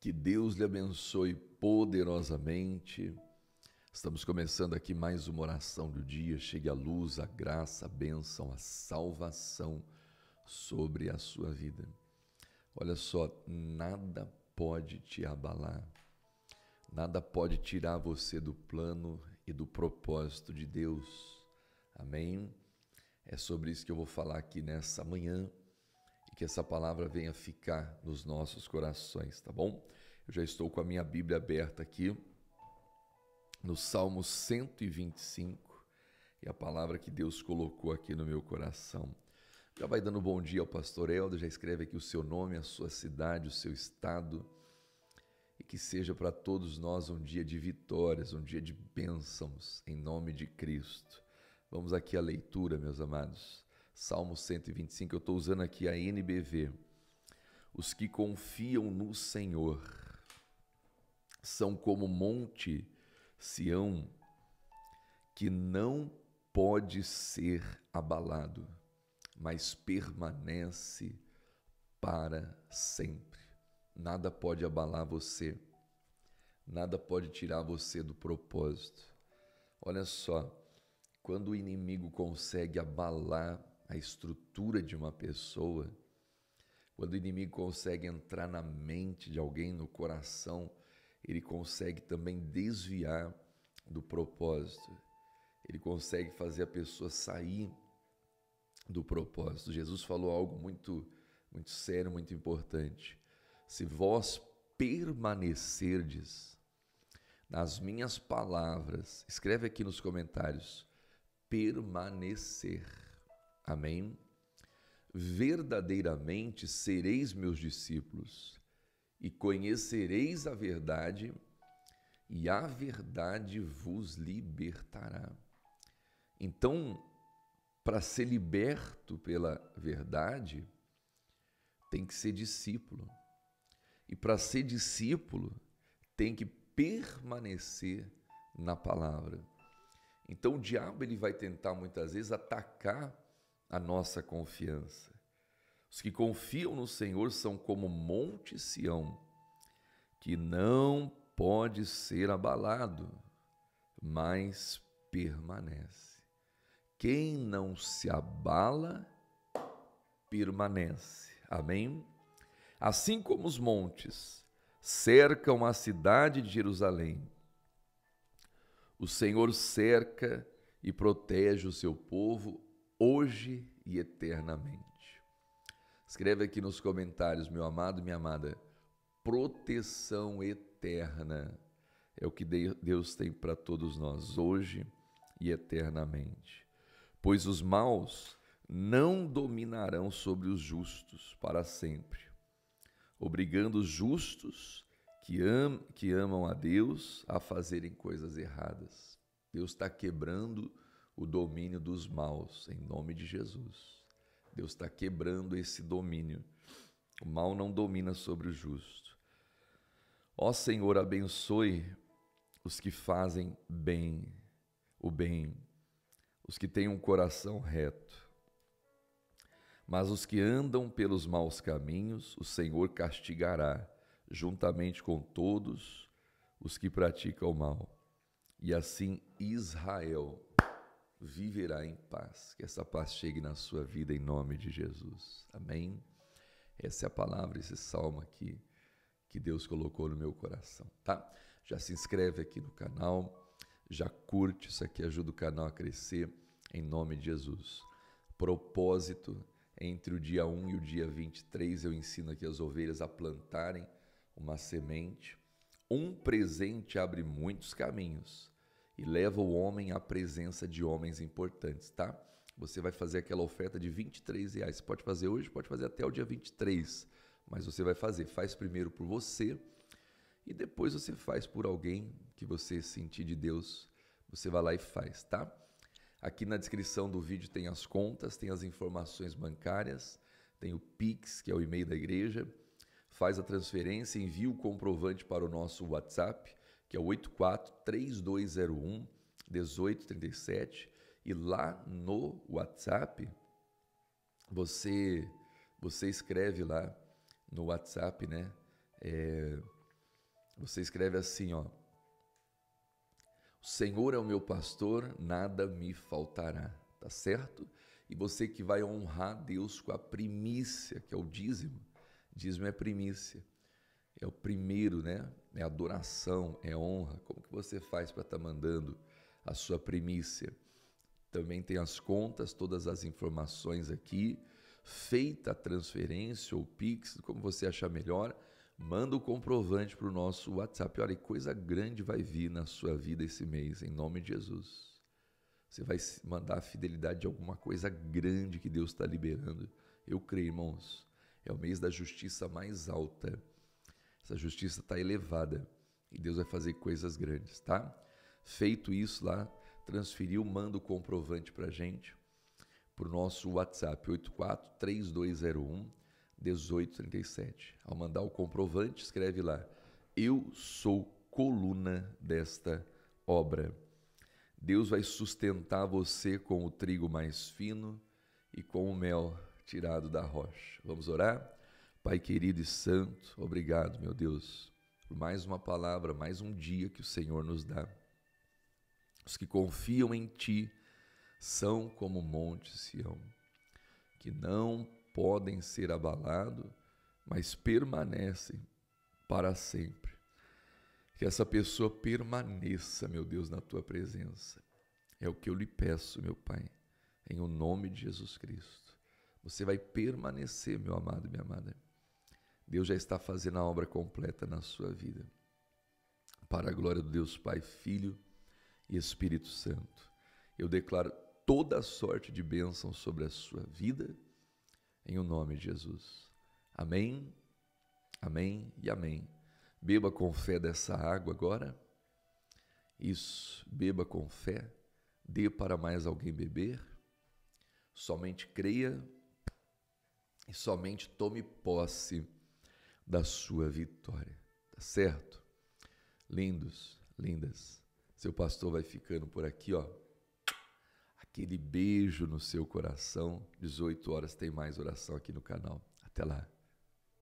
Que Deus lhe abençoe poderosamente. Estamos começando aqui mais uma oração do dia. Chegue a luz, a graça, a bênção, a salvação sobre a sua vida. Olha só, nada pode te abalar. Nada pode tirar você do plano e do propósito de Deus. Amém? É sobre isso que eu vou falar aqui nessa manhã e que essa palavra venha ficar nos nossos corações, tá bom? Eu já estou com a minha Bíblia aberta aqui no Salmo 125 e a palavra que Deus colocou aqui no meu coração. Já vai dando bom dia ao pastor Helder, já escreve aqui o seu nome, a sua cidade, o seu estado e que seja para todos nós um dia de vitórias, um dia de bênçãos em nome de Cristo. Vamos aqui à leitura, meus amados. Salmo 125, eu estou usando aqui a NBV. Os que confiam no Senhor são como monte Sião que não pode ser abalado, mas permanece para sempre. Nada pode abalar você, nada pode tirar você do propósito. Olha só, quando o inimigo consegue abalar a estrutura de uma pessoa, quando o inimigo consegue entrar na mente de alguém, no coração, ele consegue também desviar do propósito. Ele consegue fazer a pessoa sair do propósito. Jesus falou algo muito muito sério, muito importante. Se vós permanecerdes nas minhas palavras, escreve aqui nos comentários permanecer Amém? Verdadeiramente sereis meus discípulos e conhecereis a verdade, e a verdade vos libertará. Então, para ser liberto pela verdade, tem que ser discípulo. E para ser discípulo, tem que permanecer na palavra. Então o diabo ele vai tentar muitas vezes atacar a nossa confiança. Os que confiam no Senhor são como Monte Sião, que não pode ser abalado, mas permanece. Quem não se abala, permanece. Amém? Assim como os montes cercam a cidade de Jerusalém, o Senhor cerca e protege o seu povo hoje e eternamente. Escreve aqui nos comentários, meu amado, minha amada, proteção eterna é o que Deus tem para todos nós hoje e eternamente. Pois os maus não dominarão sobre os justos para sempre, obrigando os justos que, am, que amam a Deus a fazerem coisas erradas. Deus está quebrando o domínio dos maus, em nome de Jesus. Deus está quebrando esse domínio. O mal não domina sobre o justo. Ó Senhor, abençoe os que fazem bem, o bem, os que têm um coração reto. Mas os que andam pelos maus caminhos, o Senhor castigará, juntamente com todos os que praticam o mal. E assim Israel viverá em paz. Que essa paz chegue na sua vida em nome de Jesus. Amém? Essa é a palavra, esse salmo aqui que Deus colocou no meu coração, tá? Já se inscreve aqui no canal, já curte isso aqui, ajuda o canal a crescer em nome de Jesus. Propósito entre o dia 1 e o dia 23 eu ensino aqui as ovelhas a plantarem uma semente. Um presente abre muitos caminhos e leva o homem à presença de homens importantes, tá? Você vai fazer aquela oferta de 23 reais. Você pode fazer hoje, pode fazer até o dia 23, mas você vai fazer. Faz primeiro por você e depois você faz por alguém que você sentir de Deus. Você vai lá e faz, tá? Aqui na descrição do vídeo tem as contas, tem as informações bancárias, tem o Pix, que é o e-mail da igreja. Faz a transferência, envia o comprovante para o nosso WhatsApp que é o 843201 1837 e lá no WhatsApp você você escreve lá no WhatsApp, né? É, você escreve assim, ó: O Senhor é o meu pastor, nada me faltará, tá certo? E você que vai honrar Deus com a primícia, que é o dízimo. Dízimo é primícia é o primeiro, né? É adoração, é honra. Como que você faz para estar tá mandando a sua primícia? Também tem as contas, todas as informações aqui. Feita a transferência ou Pix, como você achar melhor, manda o comprovante para o nosso WhatsApp. Olha, coisa grande vai vir na sua vida esse mês, em nome de Jesus. Você vai mandar a fidelidade de alguma coisa grande que Deus está liberando. Eu creio, irmãos. É o mês da justiça mais alta essa justiça está elevada e Deus vai fazer coisas grandes, tá? Feito isso lá, transferiu, manda o comprovante para gente, para o nosso WhatsApp 3201 1837. Ao mandar o comprovante, escreve lá: Eu sou coluna desta obra. Deus vai sustentar você com o trigo mais fino e com o mel tirado da rocha. Vamos orar? Pai querido e santo, obrigado, meu Deus, por mais uma palavra, mais um dia que o Senhor nos dá. Os que confiam em Ti são como o monte Sião, que não podem ser abalados, mas permanecem para sempre. Que essa pessoa permaneça, meu Deus, na Tua presença. É o que eu lhe peço, meu Pai, em o nome de Jesus Cristo. Você vai permanecer, meu amado e minha amada Deus já está fazendo a obra completa na sua vida. Para a glória do Deus Pai, Filho e Espírito Santo. Eu declaro toda a sorte de bênção sobre a sua vida, em o nome de Jesus. Amém, amém e amém. Beba com fé dessa água agora. Isso, beba com fé. Dê para mais alguém beber. Somente creia e somente tome posse da sua vitória. Tá certo? Lindos, lindas. Seu pastor vai ficando por aqui, ó. Aquele beijo no seu coração. 18 horas tem mais oração aqui no canal. Até lá.